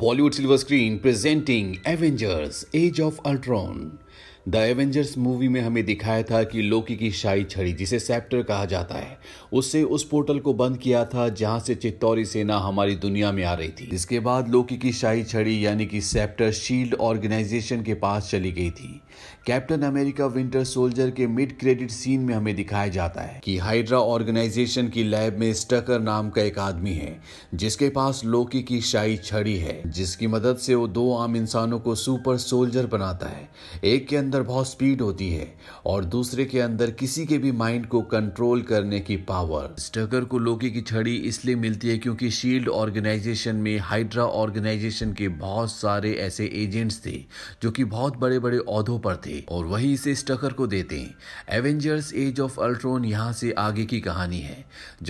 Bollywood Silver Screen presenting Avengers Age of Ultron. The Avengers movie में हमें दिखाया था कि लोकी की शाही छड़ी जिसे सेप्टर कहा जाता है उससे उस पोर्टल को बंद किया था जहां से चित्तौरी सेना हमारी दुनिया में आ रही थी इसके बाद लोकी की शाही छड़ी यानी कि सेप्टर शील्ड ऑर्गेनाइजेशन के पास चली गई थी कैप्टन अमेरिका विंटर सोल्जर के मिड क्रेडिट सीन में हमें दिखाया जाता है कि हाइड्रा ऑर्गेनाइजेशन की लैब में स्टकर नाम का एक आदमी है जिसके पास लोकी की शाही छड़ी है जिसकी मदद से वो दो आम इंसानों को सुपर सोल्जर बनाता है एक के अंदर बहुत स्पीड होती है और दूसरे के अंदर किसी के भी माइंड को कंट्रोल करने की पावर स्टकर को लोकी की छड़ी इसलिए मिलती है क्योंकि शील्ड ऑर्गेनाइजेशन में हाइड्रा ऑर्गेनाइजेशन के बहुत सारे ऐसे एजेंट्स थे जो कि बहुत बड़े बड़े औदों पर थे और वही इसे स्टकर को देते हैं एवेंजर्स एज ऑफ अल्ट्रोन यहाँ से आगे की कहानी है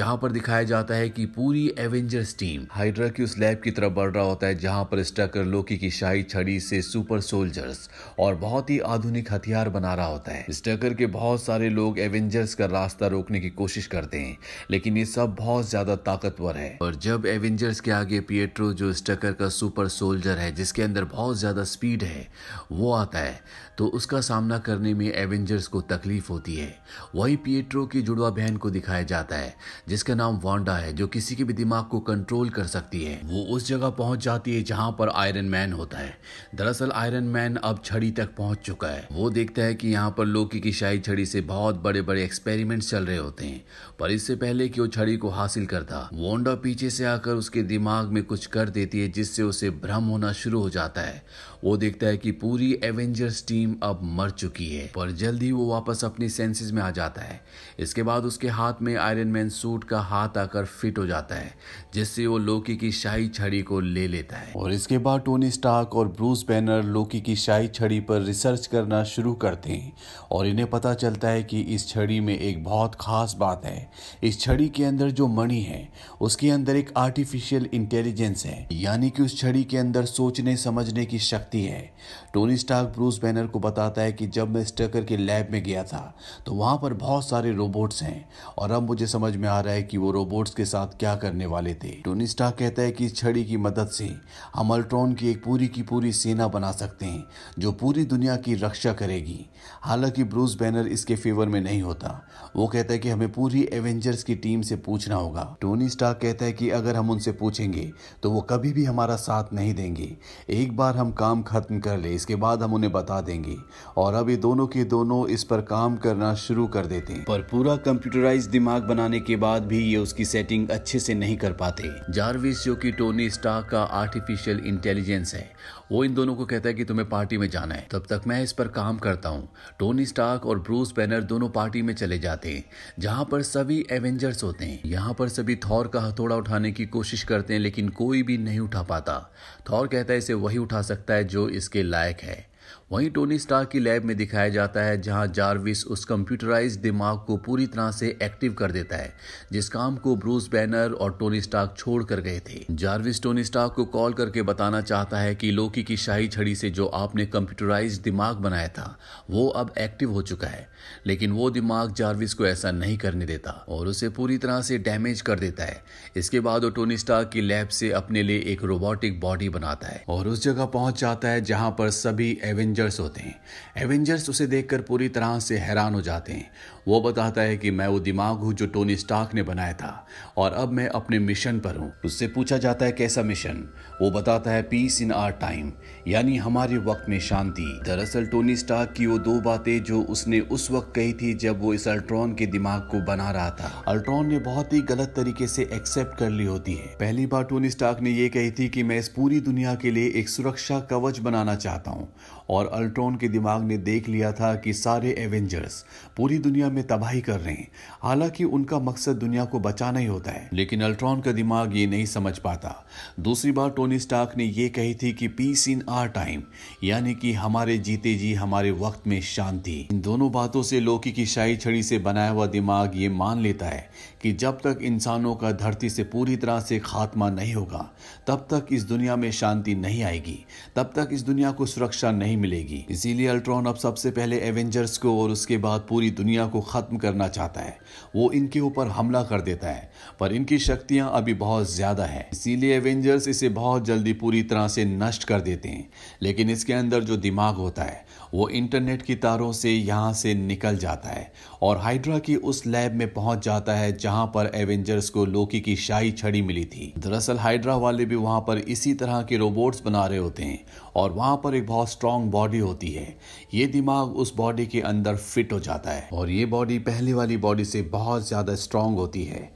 जहाँ पर दिखाया जाता है कि पूरी एवेंजर्स टीम हाइड्रा की उस लैब की तरफ बढ़ रहा होता है जहाँ पर स्टकर लोकी की शाही छड़ी से सुपर सोल्जर्स और बहुत ही आधुनिक हथियार बना रहा होता है स्टकर के बहुत सारे लोग एवेंजर्स का रास्ता रोकने की कोशिश करते हैं लेकिन ये सब बहुत ज्यादा ताकतवर है और जब एवेंजर्स के आगे पियट्रो जो स्टकर का सुपर सोल्जर है जिसके अंदर बहुत ज्यादा स्पीड है वो आता है तो तो उसका सामना करने में एवेंजर्स को तकलीफ होती है वही पिएट्रो की जुड़वा बहन को दिखाया जाता है जिसका नाम वांडा है जो किसी के भी दिमाग को कंट्रोल कर सकती है वो उस जगह पहुंच जाती है जहां पर आयरन मैन होता है दरअसल आयरन मैन अब छड़ी तक पहुंच चुका है वो देखता है कि यहाँ पर लोकी की शाही छड़ी से बहुत बड़े बड़े एक्सपेरिमेंट चल रहे होते हैं पर इससे पहले कि वो छड़ी को हासिल करता वांडा पीछे से आकर उसके दिमाग में कुछ कर देती है जिससे उसे भ्रम होना शुरू हो जाता है वो देखता है कि पूरी एवेंजर्स टीम अब मर चुकी है पर जल्द ही वो वापस अपनी सेंसेस में आ जाता है इसके बाद उसके हाथ में आयरन मैन सूट का हाथ आकर फिट हो जाता है जिससे वो लोकी की शाही छड़ी को ले लेता है और इसके बाद टोनी स्टार्क और ब्रूस बैनर लोकी की शाही छड़ी पर रिसर्च करना शुरू करते हैं और इन्हें पता चलता है कि इस छड़ी में एक बहुत खास बात है इस छड़ी के अंदर जो मणि है उसके अंदर एक आर्टिफिशियल इंटेलिजेंस है यानी कि उस छड़ी के अंदर सोचने समझने की शक्ति जाती है टोनी स्टार्क ब्रूस बैनर को बताता है कि जब मैं स्टकर के लैब में गया था तो वहाँ पर बहुत सारे रोबोट्स हैं और अब मुझे समझ में आ रहा है कि वो रोबोट्स के साथ क्या करने वाले थे टोनी स्टार्क कहता है कि इस छड़ी की मदद से हम अल्ट्रॉन की एक पूरी की पूरी सेना बना सकते हैं जो पूरी दुनिया की रक्षा करेगी हालांकि ब्रूस बैनर इसके फेवर में नहीं होता वो कहता है कि हमें पूरी एवेंजर्स की टीम से पूछना होगा टोनी स्टार्क कहता है कि अगर हम उनसे पूछेंगे तो वो कभी भी हमारा साथ नहीं देंगे एक बार हम काम काम ख़त्म कर ले इसके बाद हम उन्हें बता देंगे और अभी दोनों के दोनों इस पर काम करना शुरू कर देते हैं पर पूरा कंप्यूटराइज दिमाग बनाने के बाद भी ये उसकी सेटिंग अच्छे से नहीं कर पाते जारविस जो की टोनी स्टार का आर्टिफिशियल इंटेलिजेंस है वो इन दोनों को कहता है कि तुम्हें पार्टी में जाना है तब तक मैं इस पर काम करता हूँ टोनी स्टार्क और ब्रूस बैनर दोनों पार्टी में चले जाते हैं जहाँ पर सभी एवेंजर्स होते हैं यहाँ पर सभी थॉर का हथौड़ा उठाने की कोशिश करते हैं लेकिन कोई भी नहीं उठा पाता थॉर कहता है इसे वही उठा सकता है जो इसके लायक है वहीं टोनी स्टार की लैब में दिखाया जाता है जहां जार्विस उस कंप्यूटराइज दिमाग को पूरी तरह से एक्टिव कर देता है जिस काम को ब्रूस बैनर और टोनी स्टार छोड़ कर गए थे जार्विस टोनी स्टार को कॉल करके बताना चाहता है कि लोकी की शाही छड़ी से जो आपने कंप्यूटराइज दिमाग बनाया था वो अब एक्टिव हो चुका है लेकिन वो दिमाग जार्विस को ऐसा नहीं करने देता और उसे पूरी तरह से डैमेज कर देता है इसके बाद वो टोनी स्टार की लैब से अपने लिए एक रोबोटिक बॉडी बनाता है और उस जगह पहुंच जाता है जहां पर सभी एवं एवेंजर्स होते हैं एवेंजर्स उसे देखकर पूरी तरह से हैरान हो जाते हैं वो बताता है कि मैं वो दिमाग हूँ जो टोनी स्टार्क ने बनाया था और अब मैं अपने मिशन पर हूँ उससे पूछा जाता है कैसा मिशन वो बताता है पीस इन आर टाइम यानी हमारे वक्त में शांति दरअसल टोनी स्टार्क की वो दो बातें जो उसने उस वक्त कही थी जब वो इस अल्ट्रॉन के दिमाग को बना रहा था अल्ट्रॉन ने बहुत ही गलत तरीके से एक्सेप्ट कर ली होती है पहली बार टोनी स्टार्क ने ये कही थी कि मैं इस पूरी दुनिया के लिए एक सुरक्षा कवच बनाना चाहता हूँ और और अल्ट्रॉन के दिमाग ने देख लिया था कि सारे एवेंजर्स पूरी दुनिया में तबाही कर रहे हैं हालांकि उनका मकसद दुनिया को बचाना ही होता है लेकिन अल्ट्रॉन का दिमाग ये नहीं समझ पाता दूसरी बार टोनी स्टार्क ने यह कही थी कि पीस इन आर टाइम यानी कि हमारे जीते जी हमारे वक्त में शांति इन दोनों बातों से लोकी की शाही छड़ी से बनाया हुआ दिमाग ये मान लेता है कि जब तक इंसानों का धरती से पूरी तरह से खात्मा नहीं होगा तब तक इस दुनिया में शांति नहीं आएगी तब तक इस दुनिया को सुरक्षा नहीं मिलेगी इसीलिए अल्ट्रॉन अब सबसे पहले एवेंजर्स को और उसके बाद पूरी दुनिया को खत्म करना चाहता है वो इनके ऊपर हमला कर देता है पर इनकी शक्तियां अभी बहुत ज्यादा है इसीलिए एवेंजर्स इसे बहुत जल्दी पूरी तरह से नष्ट कर देते हैं लेकिन इसके अंदर जो दिमाग होता है वो इंटरनेट की तारों से यहाँ से निकल जाता है और हाइड्रा की उस लैब में पहुंच जाता है जहां जहां पर एवेंजर्स को लोकी की शाही छड़ी मिली थी दरअसल हाइड्रा वाले भी वहां पर इसी तरह के रोबोट्स बना रहे होते हैं और वहां पर एक बहुत स्ट्रांग बॉडी होती है ये दिमाग उस बॉडी के अंदर फिट हो जाता है और ये बॉडी पहले वाली बॉडी से बहुत ज़्यादा स्ट्रांग होती है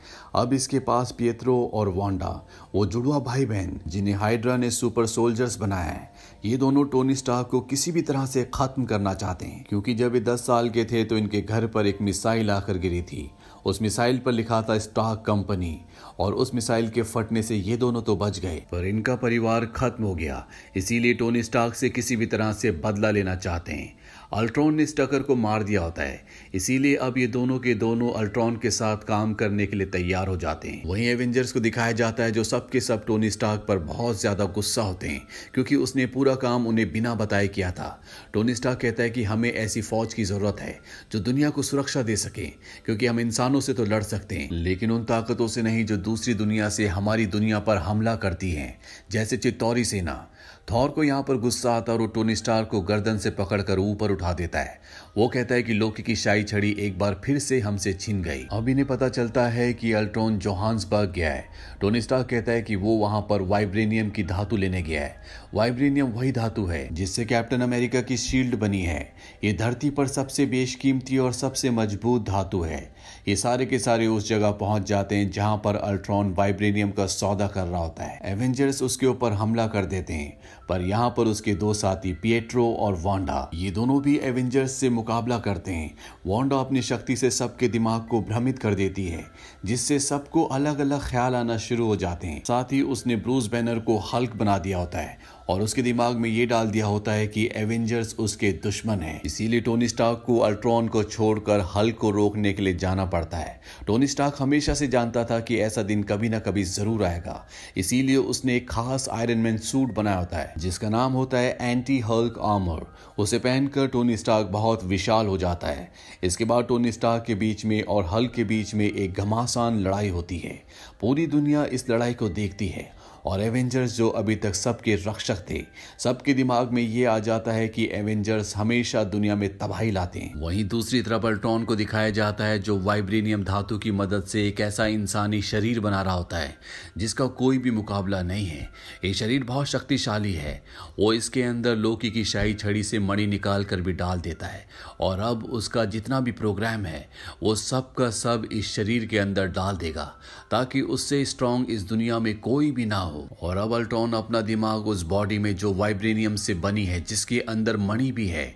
अब इसके पास पियत्रो और वांडा वो जुड़वा भाई बहन जिन्हें हाइड्रा ने सुपर सोल्जर्स बनाया है ये दोनों टोनी स्टार को किसी भी तरह से खत्म करना चाहते हैं क्योंकि जब ये दस साल के थे तो इनके घर पर एक मिसाइल आकर गिरी थी उस मिसाइल पर लिखा था स्टॉक कंपनी और उस मिसाइल के फटने से ये दोनों तो बच गए पर इनका परिवार खत्म हो गया इसीलिए टोनी स्टॉक से किसी भी तरह से बदला लेना चाहते हैं अल्ट्रॉन ने स्टकर को मार दिया होता है इसीलिए अब ये दोनों के दोनों अल्ट्रॉन के साथ काम करने के लिए तैयार हो जाते हैं वहीं एवेंजर्स को दिखाया जाता है जो सबके सब टोनी स्टार्क पर बहुत ज़्यादा गुस्सा होते हैं क्योंकि उसने पूरा काम उन्हें बिना बताए किया था टोनी स्टार्क कहता है कि हमें ऐसी फौज की ज़रूरत है जो दुनिया को सुरक्षा दे सके क्योंकि हम इंसानों से तो लड़ सकते हैं लेकिन उन ताकतों से नहीं जो दूसरी दुनिया से हमारी दुनिया पर हमला करती है जैसे चित्तौरी सेना थॉर को यहाँ पर गुस्सा आता और वो टोनी स्टार को गर्दन से पकड़कर ऊपर उठा देता है वो कहता है कि लोकी की शाही छड़ी एक बार फिर से हमसे छिन गई अब इन्हें पता चलता है कि अल्ट्रॉन जोहान्सबर्ग गया है टोनी स्टार कहता है कि वो वहां पर वाइब्रेनियम की धातु लेने गया है वाइब्रेनियम वही धातु है जिससे कैप्टन अमेरिका की शील्ड बनी है ये धरती पर सबसे बेशकीमती और सबसे मजबूत धातु है ये सारे के सारे उस जगह पहुंच जाते हैं जहां पर अल्ट्रॉन वाइब्रेनियम का सौदा कर रहा होता है एवेंजर्स उसके ऊपर हमला कर देते हैं पर यहाँ पर उसके दो साथी पिएट्रो और वांडा ये दोनों भी एवेंजर्स से मुकाबला करते हैं वॉन्डो अपनी शक्ति से सबके दिमाग को भ्रमित कर देती है जिससे सबको अलग अलग ख्याल आना शुरू हो जाते हैं साथ ही उसने ब्रूस बैनर को हल्क बना दिया होता है और उसके दिमाग में ये डाल दिया होता है कि एवेंजर्स उसके दुश्मन हैं इसीलिए टोनी स्टार्क को अल्ट्रॉन को छोड़कर हल को रोकने के लिए जाना पड़ता है टोनी स्टार्क हमेशा से जानता था कि ऐसा दिन कभी ना कभी जरूर आएगा इसीलिए उसने एक खास आयरन मैन सूट बनाया होता है जिसका नाम होता है एंटी हल्क आर्मर उसे पहनकर टोनी स्टार्क बहुत विशाल हो जाता है इसके बाद टोनी स्टार्क के बीच में और हल्क के बीच में एक घमासान लड़ाई होती है पूरी दुनिया इस लड़ाई को देखती है और एवेंजर्स जो अभी तक सबके रक्षक थे सबके दिमाग में ये आ जाता है कि एवेंजर्स हमेशा दुनिया में तबाही लाते हैं वहीं दूसरी तरफ अल्ट्रॉन को दिखाया जाता है जो वाइब्रेनियम धातु की मदद से एक ऐसा इंसानी शरीर बना रहा होता है जिसका कोई भी मुकाबला नहीं है ये शरीर बहुत शक्तिशाली है वो इसके अंदर लोकी की शाही छड़ी से मणि निकाल कर भी डाल देता है और अब उसका जितना भी प्रोग्राम है वो सब का सब इस शरीर के अंदर डाल देगा ताकि उससे स्ट्रांग इस दुनिया में कोई भी ना हो हो और अबल्टॉन अपना दिमाग उस बॉडी में जो वाइब्रेनियम से बनी है जिसके अंदर मणि भी है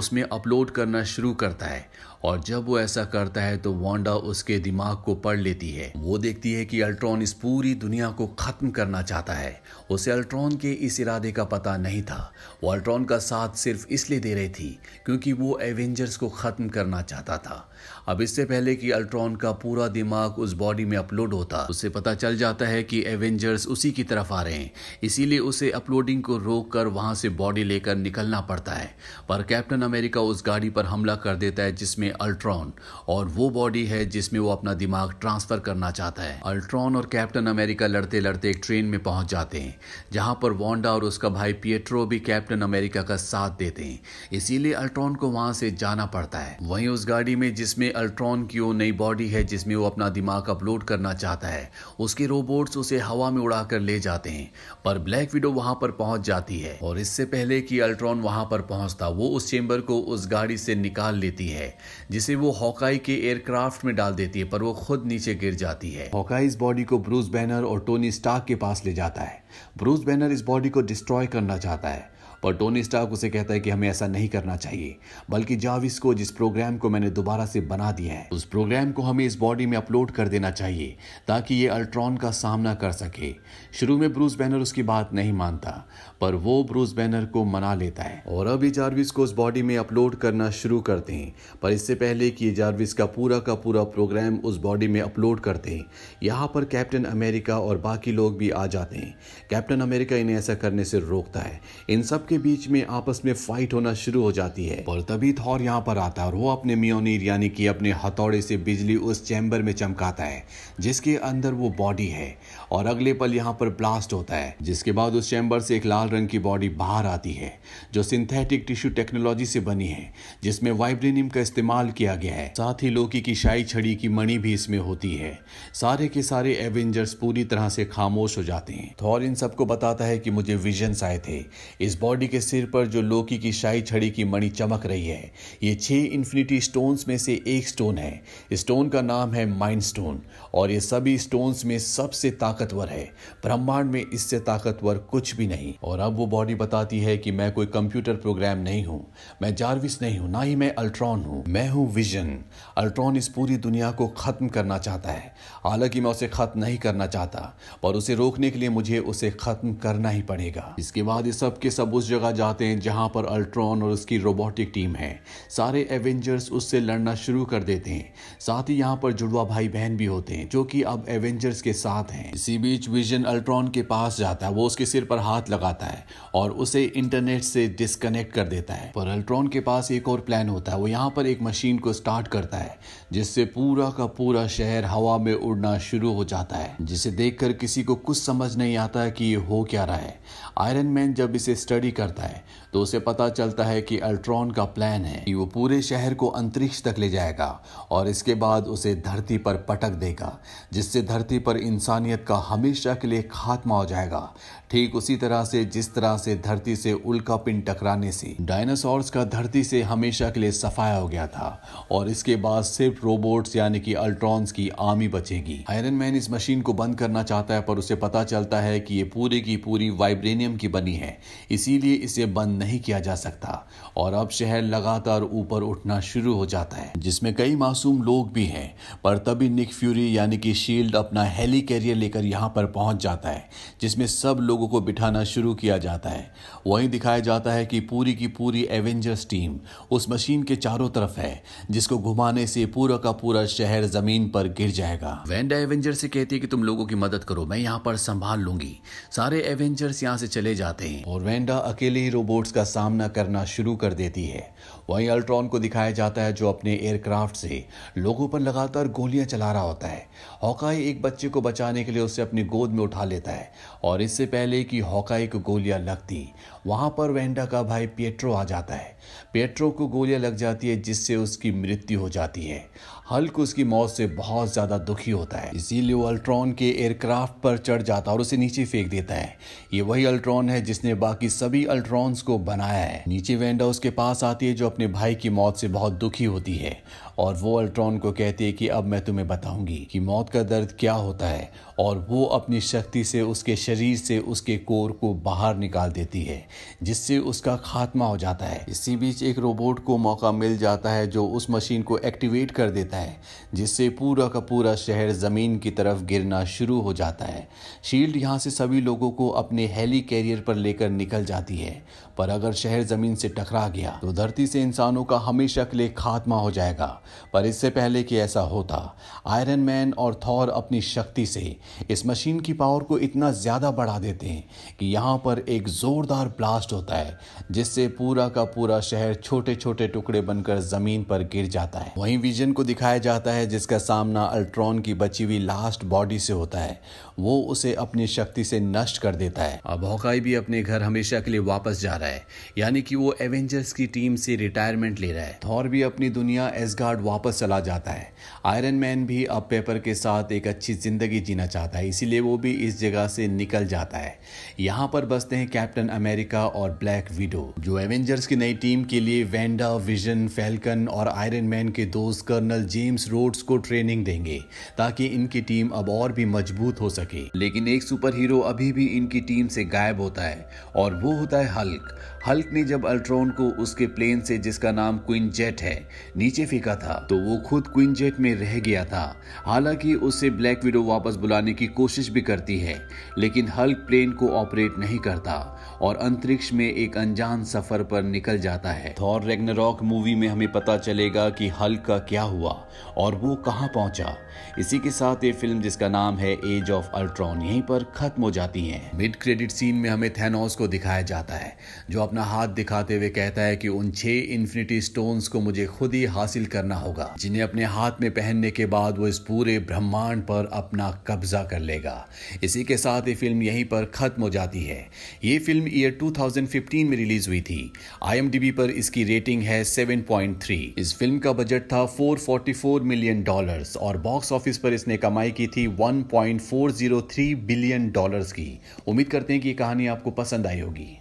उसमें अपलोड करना शुरू करता है और जब वो ऐसा करता है तो वांडा उसके दिमाग को पढ़ लेती है वो देखती है कि अल्ट्रॉन इस पूरी दुनिया को ख़त्म करना चाहता है उसे अल्ट्रॉन के इस इरादे का पता नहीं था वो अल्ट्रॉन का साथ सिर्फ इसलिए दे रही थी क्योंकि वो एवेंजर्स को ख़त्म करना चाहता था अब इससे पहले कि अल्ट्रॉन का पूरा दिमाग उस बॉडी में अपलोड होता उसे पता चल जाता है कि एवेंजर्स उसी की तरफ आ रहे हैं इसीलिए उसे अपलोडिंग को रोक कर वहां से बॉडी लेकर निकलना पड़ता है पर कैप्टन अमेरिका उस गाड़ी पर हमला कर देता है जिसमें में अल्ट्रॉन और वो बॉडी है जिसमें वो अपना दिमाग ट्रांसफर करना चाहता है अल्ट्रॉन और कैप्टन अमेरिका लड़ते लड़ते एक ट्रेन में पहुंच जाते हैं जहां पर वॉन्डा और उसका भाई पियट्रो भी कैप्टन अमेरिका का साथ देते हैं इसीलिए अल्ट्रॉन को वहां से जाना पड़ता है वहीं उस गाड़ी में जिसमें अल्ट्रॉन की वो नई बॉडी है जिसमें वो अपना दिमाग अपलोड करना चाहता है उसके रोबोट्स उसे हवा में उड़ाकर ले जाते हैं पर ब्लैक विडो वहां पर पहुंच जाती है और इससे पहले कि अल्ट्रॉन वहां पर पहुंचता वो उस चेंबर को उस गाड़ी से निकाल लेती है जिसे वो हॉकाई के एयरक्राफ्ट में डाल देती है पर वो खुद नीचे गिर जाती है हॉकाई इस बॉडी को ब्रूस बैनर और टोनी स्टार्क के पास ले जाता है ब्रूस बैनर इस बॉडी को डिस्ट्रॉय करना चाहता है पर टोनी स्टार्क उसे कहता है कि हमें ऐसा नहीं करना चाहिए बल्कि जाविस को जिस प्रोग्राम को मैंने दोबारा से बना दिया है उस प्रोग्राम को हमें इस बॉडी में अपलोड कर देना चाहिए ताकि ये अल्ट्रॉन का सामना कर सके शुरू में ब्रूस बैनर उसकी बात नहीं मानता पर वो ब्रूस बैनर को मना लेता है और अभी जार्विस को उस बॉडी में अपलोड करना शुरू करते हैं पर इससे पहले कि जार्विस का पूरा का पूरा प्रोग्राम उस बॉडी में अपलोड करते हैं यहाँ पर कैप्टन अमेरिका और बाकी लोग भी आ जाते हैं कैप्टन अमेरिका इन्हें ऐसा करने से रोकता है इन सब के बीच में आपस में फाइट होना शुरू हो जाती है और तभी थौर यहाँ पर आता है और वो अपने मियोनीर यानी कि अपने हथौड़े से बिजली उस चैम्बर में चमकाता है जिसके अंदर वो बॉडी है और अगले पल यहाँ पर ब्लास्ट होता है जिसके बाद उस चैम्बर से एक लाल रंग की बॉडी बाहर आती है जो सिंथेटिक टिश्यू टेक्नोलॉजी से बनी है जिसमें वाइब्रेनियम का इस्तेमाल किया गया है साथ ही लोकी की शाही छड़ी की मणि भी इसमें होती है सारे के सारे एवेंजर्स पूरी तरह से खामोश हो जाते हैं थॉर इन सबको बताता है कि मुझे विजन्स आए थे इस बॉडी के सिर पर जो लोकी की शाही छड़ी की मणि चमक रही है ये छह इन्फिनिटी स्टोन में से एक स्टोन है स्टोन का नाम है माइंड स्टोन और ये सभी स्टोन में सबसे ताकत ताकतवर है ब्रह्मांड में इससे ताकतवर कुछ भी नहीं और अब वो बॉडी बताती है कि मैं कोई कंप्यूटर प्रोग्राम नहीं हूँ मैं जारविस नहीं हूँ ना ही मैं अल्ट्रॉन हूँ मैं हूँ विजन अल्ट्रॉन इस पूरी दुनिया को ख़त्म करना चाहता है हालांकि मैं उसे ख़त्म नहीं करना चाहता पर उसे रोकने के लिए मुझे उसे ख़त्म करना ही पड़ेगा इसके बाद ये सब के सब उस जगह जाते हैं जहाँ पर अल्ट्रॉन और उसकी रोबोटिक टीम है सारे एवेंजर्स उससे लड़ना शुरू कर देते हैं साथ ही यहाँ पर जुड़वा भाई बहन भी होते हैं जो कि अब एवेंजर्स के साथ हैं सी बीच विजन अल्ट्रॉन के पास जाता है वो उसके सिर पर हाथ लगाता है और उसे इंटरनेट से डिस्कनेक्ट कर देता है पर अल्ट्रॉन के पास एक और प्लान होता है वो यहाँ पर एक मशीन को स्टार्ट करता है जिससे पूरा का पूरा शहर हवा में उड़ना शुरू हो जाता है जिसे देख किसी को कुछ समझ नहीं आता कि ये हो क्या रहा है आयरन मैन जब इसे स्टडी करता है तो उसे पता चलता है कि अल्ट्रॉन का प्लान है कि वो पूरे शहर को अंतरिक्ष तक ले जाएगा और इसके बाद उसे धरती पर पटक देगा जिससे धरती पर इंसानियत का हमेशा के लिए खात्मा हो जाएगा ठीक उसी तरह से जिस तरह से धरती से उल्का पिंड टकराने से डायनासोर्स का धरती से हमेशा के लिए सफाया हो गया था और इसके बाद सिर्फ रोबोट्स यानी कि अल्ट्रॉन्स की आर्मी बचेगी आयरन मैन इस मशीन को बंद करना चाहता है पर उसे पता चलता है कि ये पूरी की पूरी वाइब्रेनियम की बनी है इसीलिए इसे बंद नहीं किया जा सकता और अब शहर लगातार ऊपर उठना शुरू हो जाता है जिसमें कई मासूम लोग भी हैं पर तभी निक फ्यूरी यानी कि शील्ड अपना हेली कैरियर लेकर यहाँ पर पहुंच जाता है जिसमें सब लोगों को बिठाना शुरू किया जाता है वहीं दिखाया जाता है कि पूरी की पूरी एवेंजर्स टीम उस मशीन के चारों तरफ है जिसको घुमाने से पूरा का पूरा शहर जमीन पर गिर जाएगा वेंडा एवेंजर से कहती है कि तुम लोगों की मदद करो मैं यहाँ पर संभाल लूंगी सारे एवेंजर्स यहाँ से चले जाते हैं और वेंडा अकेले ही रोबोट का सामना करना शुरू कर देती है वहीं अल्ट्रॉन को दिखाया जाता है जो अपने एयरक्राफ्ट से लोगों पर लगातार गोलियां चला रहा होता है हॉकाई एक बच्चे को बचाने के लिए उसे अपनी गोद में उठा लेता है और इससे पहले कि हॉकाई को गोलियां लगती वहां पर वेंडा का भाई पेट्रो आ जाता है पेट्रो को गोलियां लग जाती है जिससे उसकी मृत्यु हो जाती है हल्क उसकी मौत से बहुत ज़्यादा दुखी होता है इसीलिए वो अल्ट्रॉन के एयरक्राफ्ट पर चढ़ जाता है और उसे नीचे फेंक देता है ये वही अल्ट्रॉन है जिसने बाकी सभी अल्ट्रॉन्स को बनाया है नीचे वेंडा उसके पास आती है जो अपने भाई की मौत से बहुत दुखी होती है और वो अल्ट्रॉन को कहती है कि अब मैं तुम्हें बताऊंगी कि मौत का दर्द क्या होता है और वो अपनी शक्ति से उसके शरीर से उसके कोर को बाहर निकाल देती है जिससे उसका खात्मा हो जाता है इसी बीच एक रोबोट को मौका मिल जाता है जो उस मशीन को एक्टिवेट कर देता है जिससे पूरा का पूरा शहर ज़मीन की तरफ गिरना शुरू हो जाता है शील्ड यहाँ से सभी लोगों को अपने हेली कैरियर पर लेकर निकल जाती है पर अगर शहर ज़मीन से टकरा गया तो धरती से इंसानों का हमेशा के लिए खात्मा हो जाएगा पर इससे पहले कि ऐसा होता आयरन मैन और थॉर अपनी शक्ति से इस मशीन की पावर को इतना ज़्यादा बढ़ा देते हैं कि यहाँ पर एक ज़ोरदार ब्लास्ट होता है जिससे पूरा का पूरा शहर छोटे छोटे टुकड़े बनकर ज़मीन पर गिर जाता है वहीं विजन को दिखाया जाता है जिसका सामना अल्ट्रॉन की बची हुई लास्ट बॉडी से होता है वो उसे अपनी शक्ति से नष्ट कर देता है अब हॉकाई भी अपने घर हमेशा के लिए वापस जा रहा है यानी कि वो एवेंजर्स की टीम से रिटायरमेंट ले रहा है थॉर भी अपनी दुनिया एसगार्ड कार्ड वापस चला जाता है आयरन मैन भी अब पेपर के साथ एक अच्छी ज़िंदगी जीना चाहता है इसीलिए वो भी इस जगह से निकल जाता है यहाँ पर बसते हैं कैप्टन अमेरिका और ब्लैक विडो जो एवेंजर्स की नई टीम के लिए वेंडा विजन फैल्कन और आयरन मैन के दोस्त कर्नल जेम्स रोड्स को ट्रेनिंग देंगे ताकि इनकी टीम अब और भी मजबूत हो सके लेकिन एक सुपर हीरो अभी भी इनकी टीम से गायब होता है और वो होता है हल्क हल्क ने जब अल्ट्रॉन को उसके प्लेन से जिसका नाम क्विन जेट है नीचे फेंका था था तो वो खुद क्विंजेट में रह गया था हालांकि उसे ब्लैक विडो वापस बुलाने की कोशिश भी करती है लेकिन हल्क प्लेन को ऑपरेट नहीं करता और अंतरिक्ष में एक अनजान सफर पर निकल जाता है थॉर रेग्नरॉक मूवी में हमें पता चलेगा कि हल्क का क्या हुआ और वो कहाँ पहुंचा इसी के साथ ये फिल्म जिसका नाम है एज ऑफ अल्ट्रॉन यहीं पर खत्म हो जाती है मिड क्रेडिट सीन में हमें थेनोस को दिखाया जाता है जो अपना हाथ दिखाते हुए कहता है कि उन छह इन्फिनिटी स्टोन्स को मुझे खुद ही हासिल करना करना होगा जिन्हें अपने हाथ में पहनने के बाद वो इस पूरे ब्रह्मांड पर अपना कब्जा कर लेगा इसी के साथ ये फिल्म यहीं पर खत्म हो जाती है ये फिल्म ईयर 2015 में रिलीज हुई थी आई पर इसकी रेटिंग है 7.3 इस फिल्म का बजट था 444 मिलियन डॉलर्स और बॉक्स ऑफिस पर इसने कमाई की थी 1.403 बिलियन डॉलर्स की उम्मीद करते हैं कि ये कहानी आपको पसंद आई होगी